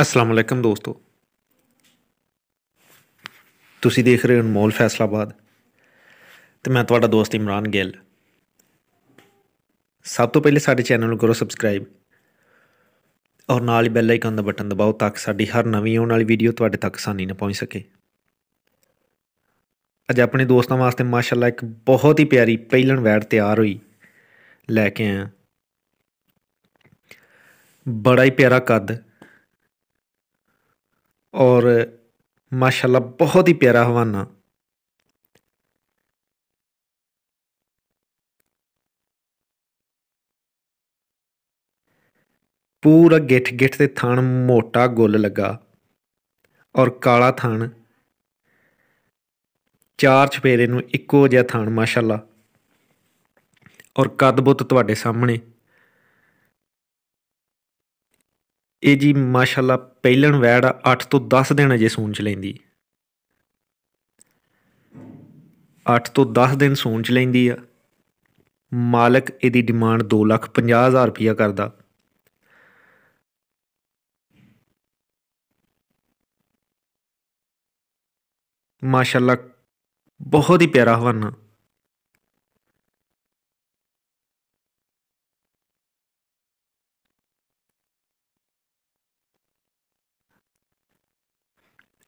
ਅਸਲਾਮ ਅਲੈਕਮ ਦੋਸਤੋ ਤੁਸੀਂ ਦੇਖ ਰਹੇ ਹੋ ਅਨਮੋਲ ਫੈਸਲਾਬਾਦ ਤੇ ਮੈਂ ਤੁਹਾਡਾ ਦੋਸਤ ਇਮਰਾਨ ਗਿੱਲ ਸਭ ਤੋਂ ਪਹਿਲੇ ਸਾਡੇ ਚੈਨਲ ਨੂੰ ਕਰੋ ਸਬਸਕ੍ਰਾਈਬ ਔਰ ਨਾਲ ਹੀ ਬੈਲ ਆਈਕਨ ਦਾ ਬਟਨ ਦਬਾਓ ਤਾਂ ਕਿ ਸਾਡੀ ਹਰ ਨਵੀਂ ਆਉਣ ਵਾਲੀ ਵੀਡੀਓ ਤੁਹਾਡੇ ਤੱਕ ਆਸਾਨੀ ਨਾਲ ਪਹੁੰਚ ਸਕੇ ਅੱਜ ਆਪਣੇ ਦੋਸਤਾਂ ਵਾਸਤੇ ਮਾਸ਼ਾਅੱਲਾ ਇੱਕ ਬਹੁਤ ਹੀ ਪਿਆਰੀ ਪਹਿਲਣ ਵੈੜ ਤਿਆਰ ਹੋਈ ਲੈ ਕੇ ਆਇਆ ਬੜਾ ਹੀ ਪਿਆਰਾ ਕੱਦ ਔਰ ਮਾਸ਼ਾਅੱਲਾ ਬਹੁਤ ਹੀ ਪਿਆਰਾ ਹਵਾਨਾ ਪੂਰਾ ਗਿੱਠ ਗਿੱਠ ਤੇ ਥਣ ਮੋਟਾ ਗੁੱਲ ਲੱਗਾ ਔਰ ਕਾਲਾ ਥਣ ਚਾਰ ਚਪੇਰੇ ਨੂੰ ਇੱਕੋ ਜਿਹਾ ਥਣ ਮਾਸ਼ਾਅੱਲਾ ਔਰ ਕਦਬੁੱਤ ਤੁਹਾਡੇ ਸਾਹਮਣੇ ਇਹ ਜੀ ਮਾਸ਼ਾਅੱਲਾ ਪਹਿਲਣ ਵੈੜ 8 ਤੋਂ 10 ਦਿਨ ਅਜੇ ਸੂਣ ਚ ਲੈਂਦੀ 8 ਤੋਂ 10 ਦਿਨ ਸੂਣ ਚ ਲੈਂਦੀ ਆ ਮਾਲਕ ਇਹਦੀ ਡਿਮਾਂਡ 2 ਲੱਖ 50 ਹਜ਼ਾਰ ਰੁਪਇਆ ਕਰਦਾ ਮਾਸ਼ਾਅੱਲਾ ਬਹੁਤ ਹੀ ਪਿਆਰਾ ਹਵਾਨਾ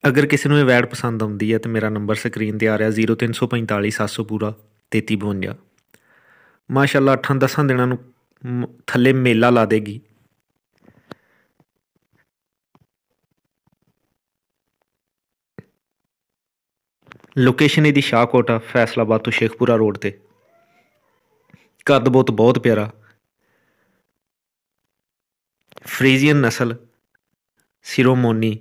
ਅਗਰ ਕਿਸੇ ਨੂੰ ਇਹ ਵੈਡ ਪਸੰਦ ਆਉਂਦੀ ਹੈ ਤੇ ਮੇਰਾ ਨੰਬਰ ਸਕਰੀਨ ਤੇ ਆ ਰਿਹਾ 0345700 ਪੂਰਾ 3352 ਮਾਸ਼ਾਅੱਲਾ 8-10 ਦਿਨਾਂ ਨੂੰ ਥੱਲੇ ਮੇਲਾ ਲਾ ਦੇਗੀ ਲੋਕੇਸ਼ਨ ਇਹਦੀ ਸ਼ਾਹਕੋਟਾ ਫੈਸਲਾਬਾਦ ਤੋਂ ਸ਼ੇਖਪੁਰਾ ਰੋਡ ਤੇ ਕੱਦ ਬਹੁਤ ਬਹੁਤ ਪਿਆਰਾ ਫਰੀਜ਼ੀਅਨ ਨਸਲ ਸਿਰੋਮੋਨੀ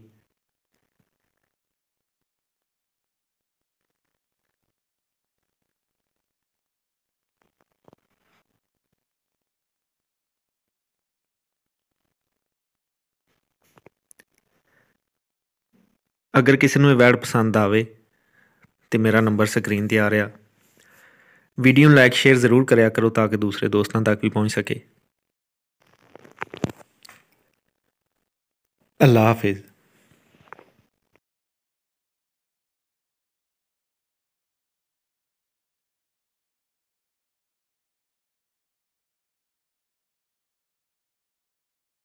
ਅਗਰ ਕਿਸੇ ਨੂੰ ਇਹ ਵੈਡ ਪਸੰਦ ਆਵੇ ਤੇ ਮੇਰਾ ਨੰਬਰ ਸਕਰੀਨ ਤੇ ਆ ਰਿਹਾ ਵੀਡੀਓ ਨੂੰ ਲਾਈਕ ਸ਼ੇਅਰ ਜ਼ਰੂਰ ਕਰਿਆ ਕਰੋ ਤਾਂ ਕਿ ਦੂਸਰੇ ਦੋਸਤਾਂ ਤੱਕ ਵੀ ਪਹੁੰਚ ਸਕੇ ਅੱਲਾਹ ਹਾਫਿਜ਼